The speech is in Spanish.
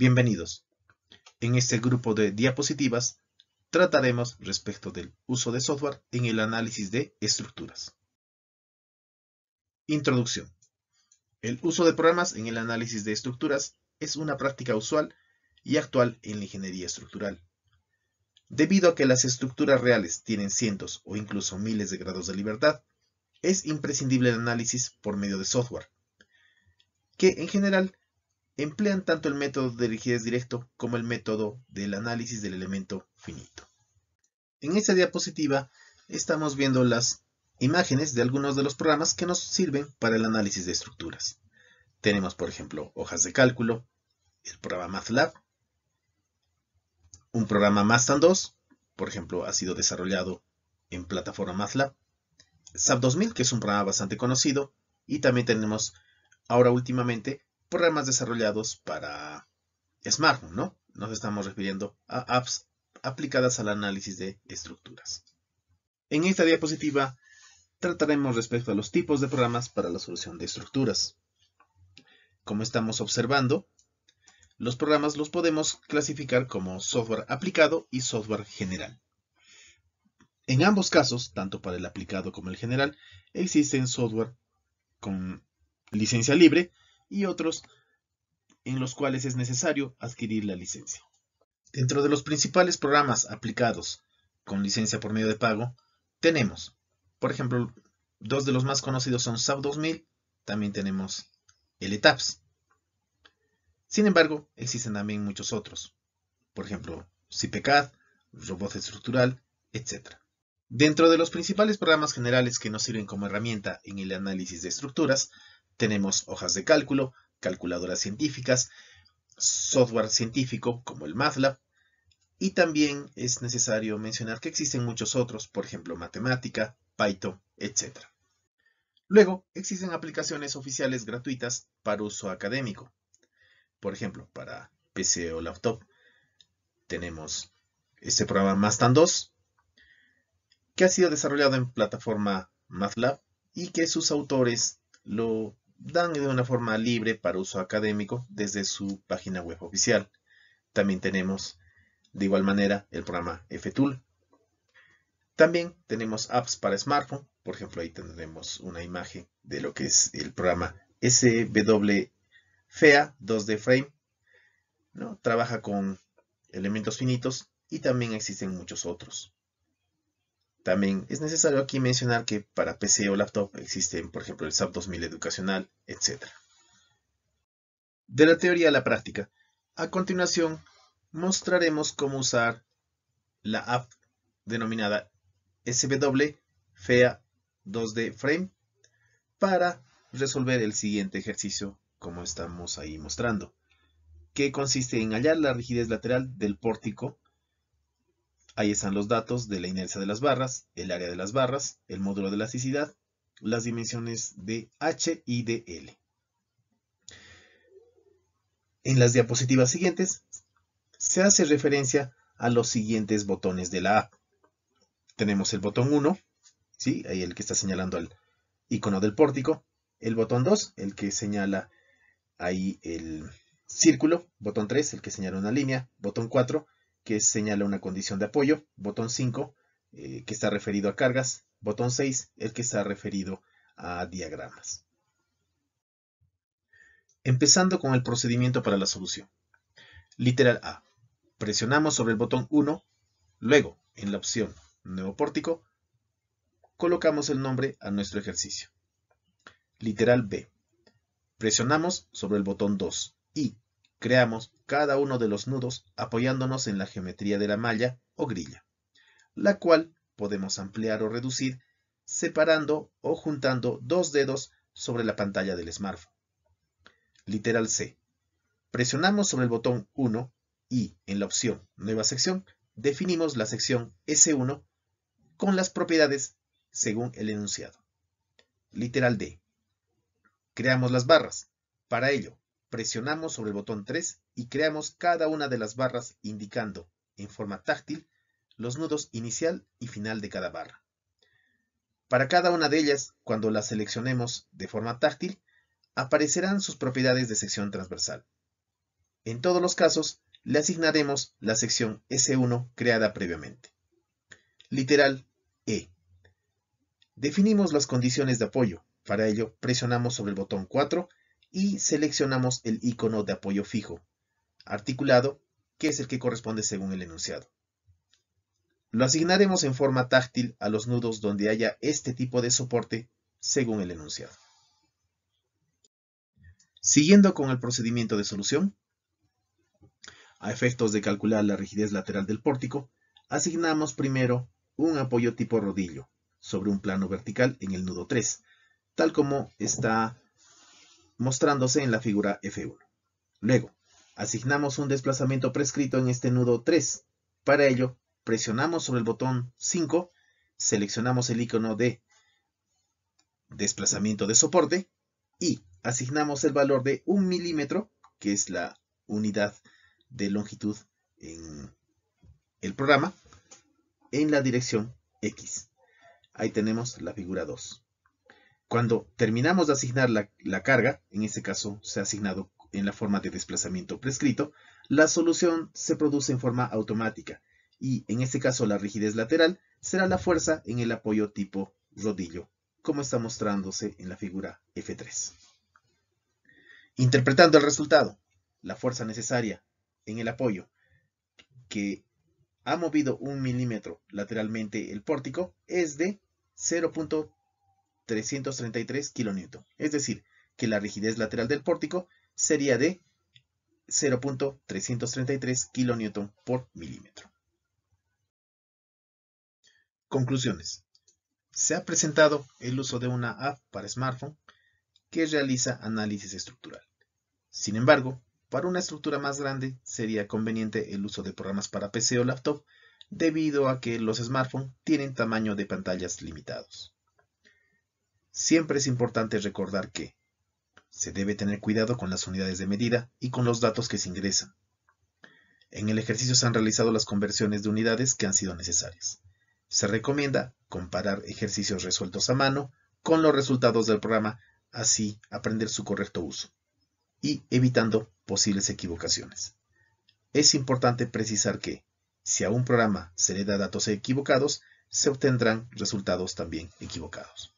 Bienvenidos. En este grupo de diapositivas trataremos respecto del uso de software en el análisis de estructuras. Introducción. El uso de programas en el análisis de estructuras es una práctica usual y actual en la ingeniería estructural. Debido a que las estructuras reales tienen cientos o incluso miles de grados de libertad, es imprescindible el análisis por medio de software, que en general emplean tanto el método de rigidez directo como el método del análisis del elemento finito. En esta diapositiva estamos viendo las imágenes de algunos de los programas que nos sirven para el análisis de estructuras. Tenemos, por ejemplo, hojas de cálculo, el programa MATLAB, un programa Mastan 2, por ejemplo, ha sido desarrollado en plataforma MATLAB, SAP 2000, que es un programa bastante conocido, y también tenemos ahora últimamente programas desarrollados para smartphone, ¿no? Nos estamos refiriendo a apps aplicadas al análisis de estructuras. En esta diapositiva trataremos respecto a los tipos de programas para la solución de estructuras. Como estamos observando, los programas los podemos clasificar como software aplicado y software general. En ambos casos, tanto para el aplicado como el general, existen software con licencia libre y otros en los cuales es necesario adquirir la licencia. Dentro de los principales programas aplicados con licencia por medio de pago, tenemos, por ejemplo, dos de los más conocidos son SAP 2000, también tenemos el ETAPS. Sin embargo, existen también muchos otros, por ejemplo, CPCAD, Robot Estructural, etc. Dentro de los principales programas generales que nos sirven como herramienta en el análisis de estructuras, tenemos hojas de cálculo, calculadoras científicas, software científico como el MATLAB, y también es necesario mencionar que existen muchos otros, por ejemplo matemática, Python, etc. Luego, existen aplicaciones oficiales gratuitas para uso académico. Por ejemplo, para PC o laptop, tenemos este programa Mastan 2, que ha sido desarrollado en plataforma MATLAB y que sus autores lo dan de una forma libre para uso académico desde su página web oficial. También tenemos de igual manera el programa FTool. También tenemos apps para smartphone, por ejemplo ahí tendremos una imagen de lo que es el programa SWFEA 2D Frame. ¿no? Trabaja con elementos finitos y también existen muchos otros. También es necesario aquí mencionar que para PC o laptop existen, por ejemplo, el SAP 2000 educacional, etc. De la teoría a la práctica. A continuación, mostraremos cómo usar la app denominada SW FEA 2D Frame para resolver el siguiente ejercicio como estamos ahí mostrando, que consiste en hallar la rigidez lateral del pórtico Ahí están los datos de la inercia de las barras, el área de las barras, el módulo de elasticidad, las dimensiones de H y de L. En las diapositivas siguientes se hace referencia a los siguientes botones de la app. Tenemos el botón 1, ¿sí? ahí el que está señalando el icono del pórtico. El botón 2, el que señala ahí el círculo. Botón 3, el que señala una línea. Botón 4, que señala una condición de apoyo, botón 5, eh, que está referido a cargas, botón 6, el que está referido a diagramas. Empezando con el procedimiento para la solución. Literal A. Presionamos sobre el botón 1, luego, en la opción Nuevo pórtico, colocamos el nombre a nuestro ejercicio. Literal B. Presionamos sobre el botón 2 y, Creamos cada uno de los nudos apoyándonos en la geometría de la malla o grilla, la cual podemos ampliar o reducir separando o juntando dos dedos sobre la pantalla del smartphone. Literal C. Presionamos sobre el botón 1 y, en la opción Nueva sección, definimos la sección S1 con las propiedades según el enunciado. Literal D. Creamos las barras. Para ello, presionamos sobre el botón 3 y creamos cada una de las barras indicando, en forma táctil, los nudos inicial y final de cada barra. Para cada una de ellas, cuando las seleccionemos de forma táctil, aparecerán sus propiedades de sección transversal. En todos los casos, le asignaremos la sección S1 creada previamente. Literal E. Definimos las condiciones de apoyo. Para ello, presionamos sobre el botón 4 y seleccionamos el icono de apoyo fijo, articulado, que es el que corresponde según el enunciado. Lo asignaremos en forma táctil a los nudos donde haya este tipo de soporte según el enunciado. Siguiendo con el procedimiento de solución, a efectos de calcular la rigidez lateral del pórtico, asignamos primero un apoyo tipo rodillo sobre un plano vertical en el nudo 3, tal como está mostrándose en la figura F1. Luego, asignamos un desplazamiento prescrito en este nudo 3. Para ello, presionamos sobre el botón 5, seleccionamos el icono de desplazamiento de soporte y asignamos el valor de 1 milímetro, que es la unidad de longitud en el programa, en la dirección X. Ahí tenemos la figura 2. Cuando terminamos de asignar la, carga, en este caso se ha asignado en la forma de desplazamiento prescrito, la solución se produce en forma automática y en este caso la rigidez lateral será la fuerza en el apoyo tipo rodillo, como está mostrándose en la figura F3. Interpretando el resultado, la fuerza necesaria en el apoyo que ha movido un milímetro lateralmente el pórtico es de 0.3 333 kN. Es decir, que la rigidez lateral del pórtico sería de 0.333 kN por milímetro. Conclusiones. Se ha presentado el uso de una app para smartphone que realiza análisis estructural. Sin embargo, para una estructura más grande sería conveniente el uso de programas para PC o laptop debido a que los smartphones tienen tamaño de pantallas limitados. Siempre es importante recordar que se debe tener cuidado con las unidades de medida y con los datos que se ingresan. En el ejercicio se han realizado las conversiones de unidades que han sido necesarias. Se recomienda comparar ejercicios resueltos a mano con los resultados del programa, así aprender su correcto uso y evitando posibles equivocaciones. Es importante precisar que, si a un programa se le da datos equivocados, se obtendrán resultados también equivocados.